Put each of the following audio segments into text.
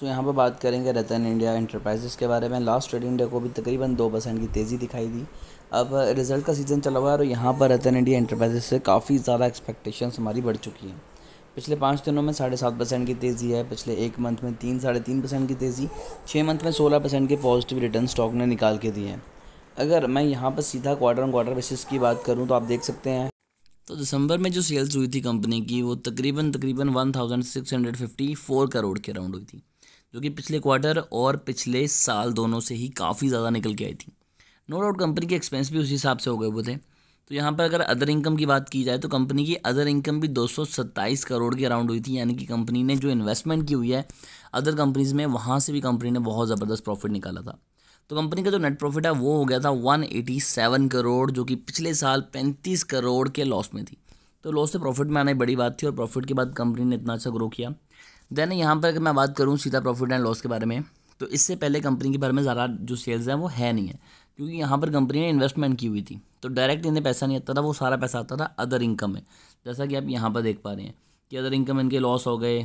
सो यहाँ पर बात करेंगे रतन इंडिया इंटरप्राइजेस के बारे में लास्ट ट्रेड इंडिया को भी तकरीबन दो परसेंट की तेज़ी दिखाई दी अब रिज़ल्ट का सीज़न चला हुआ है और यहाँ पर रतन इंडिया इंटरप्राइजेस से काफ़ी ज़्यादा एक्सपेक्टेशंस हमारी बढ़ चुकी हैं पिछले पाँच दिनों में साढ़े सात परसेंट की तेज़ी है पिछले एक मंथ में तीन साढ़े तीन परसेंट की तेज़ी छः मंथ में सोलह परसेंट के पॉजिटिव रिटर्न स्टॉक ने निकाल के दिए हैं अगर मैं यहाँ पर सीधा क्वार्टर ऑन क्वार्टर बेसिस की बात करूँ तो आप देख सकते हैं तो दिसंबर में जो सेल्स हुई थी कंपनी की वो तकरीबन तकरीबन one thousand six hundred fifty four crore के अराउंड हुई थी जो कि पिछले क्वार्टर और पिछले साल दोनों से ही काफ़ी ज़्यादा निकल के आई थी नो डाउट कंपनी के एक्सपेंस भी उसी हिसाब से हो गए हुए थे तो यहाँ पर अगर अदर इनकम की बात की जाए तो कंपनी की अदर इनकम भी दो करोड़ के अराउंड हुई थी यानी कि कंपनी ने जो इन्वेस्टमेंट की हुई है अदर कंपनीज़ में वहाँ से भी कंपनी ने बहुत ज़बरदस्त प्रॉफिट निकाला था तो कंपनी का जो नेट प्रॉफिट है वो हो गया था 187 करोड़ जो कि पिछले साल 35 करोड़ के लॉस में थी तो लॉस से प्रॉफिट में आना बड़ी बात थी और प्रॉफिट के बाद कंपनी ने इतना अच्छा ग्रो किया देन यहाँ पर अगर मैं बात करूँ सीधा प्रॉफिट एंड लॉस के बारे में तो इससे पहले कंपनी के बारे में ज़्यादा जो सेल्स हैं वो है नहीं है क्योंकि यहाँ पर कंपनी ने इन्वेस्टमेंट की हुई थी तो डायरेक्ट इन्हें पैसा नहीं आता था वो सारा पैसा आता था अदर इनकम में जैसा कि आप यहाँ पर देख पा रहे हैं कि अदर इनकम इनके लॉस हो गए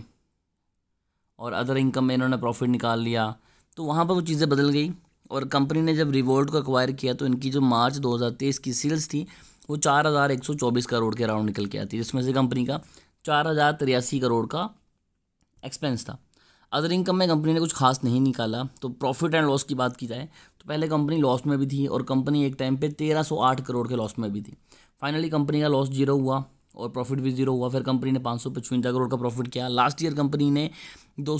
और अदर इनकम में इन्होंने प्रॉफिट निकाल लिया तो वहाँ पर वो चीज़ें बदल गई और कंपनी ने जब रिवोल्ट को अक्वायर किया तो इनकी जो मार्च 2023 की सेल्स थी वो चार हज़ार एक सौ चौबीस करोड़ के अराउंड निकल के आती जिसमें से कंपनी का चार हज़ार करोड़ का एक्सपेंस था अदर इनकम में कंपनी ने कुछ खास नहीं निकाला तो प्रॉफिट एंड लॉस की बात की जाए तो पहले कंपनी लॉस में भी थी और कंपनी एक टाइम पे 1308 करोड़ के लॉस में भी थी फाइनली कंपनी का लॉस जीरो हुआ और प्रॉफिट भी जीरो हुआ फिर कंपनी ने पाँच करोड़ का प्रॉफिट किया लास्ट ईयर कंपनी ने दो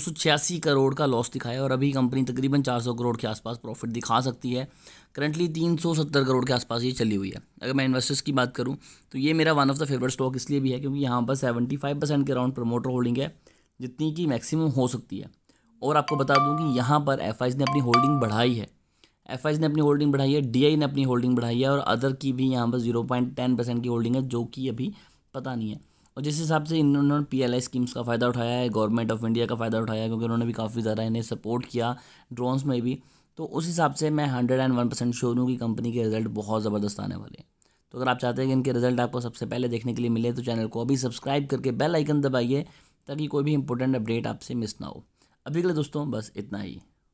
करोड़ का लॉस दिखाया और अभी कंपनी तकरीबन 400 करोड़ के आसपास प्रॉफिट दिखा सकती है करंटली 370 करोड़ के आसपास ये चली हुई है अगर मैं इन्वेस्टर्स की बात करूँ तो ये मेरा one of the favourite stock इसलिए भी है क्योंकि यहाँ पर सेवेंटी के अराउंड प्रमोटर होल्डिंग है जितनी कि मैक्सिमम हो सकती है और आपको बता दूं कि यहाँ पर एफ ने अपनी होल्डिंग बढ़ाई है एफ ने अपनी होल्डिंग बढ़ाई है डी ने अपनी होल्डिंग बढ़ाई है और अदर की भी यहाँ पर जीरो पॉइंट टेन परसेंट की होल्डिंग है जो कि अभी पता नहीं है और जिस हिसाब से इन्होंने पी एल आई स्कीम्स का फ़ायदा उठाया है गवर्नमेंट ऑफ इंडिया का फ़ायदा उठाया है क्योंकि उन्होंने भी काफ़ी ज़्यादा इन्हें सपोर्ट किया ड्रोन्स में भी तो उस हिसाब से मैं हंड्रेड एंड वन परसेंट शोर हूँ कि कंपनी के रिजल्ट बहुत ज़बरदस्त आने वाले हैं तो अगर आप चाहते हैं कि इनके रिजल्ट आपको सबसे पहले देखने के लिए मिले तो चैनल को अभी सब्सक्राइब करके बेल आइकन दबाइए ताकि कोई भी इंपॉर्टेंट अपडेट आपसे मिस ना हो अभी के लिए दोस्तों बस इतना ही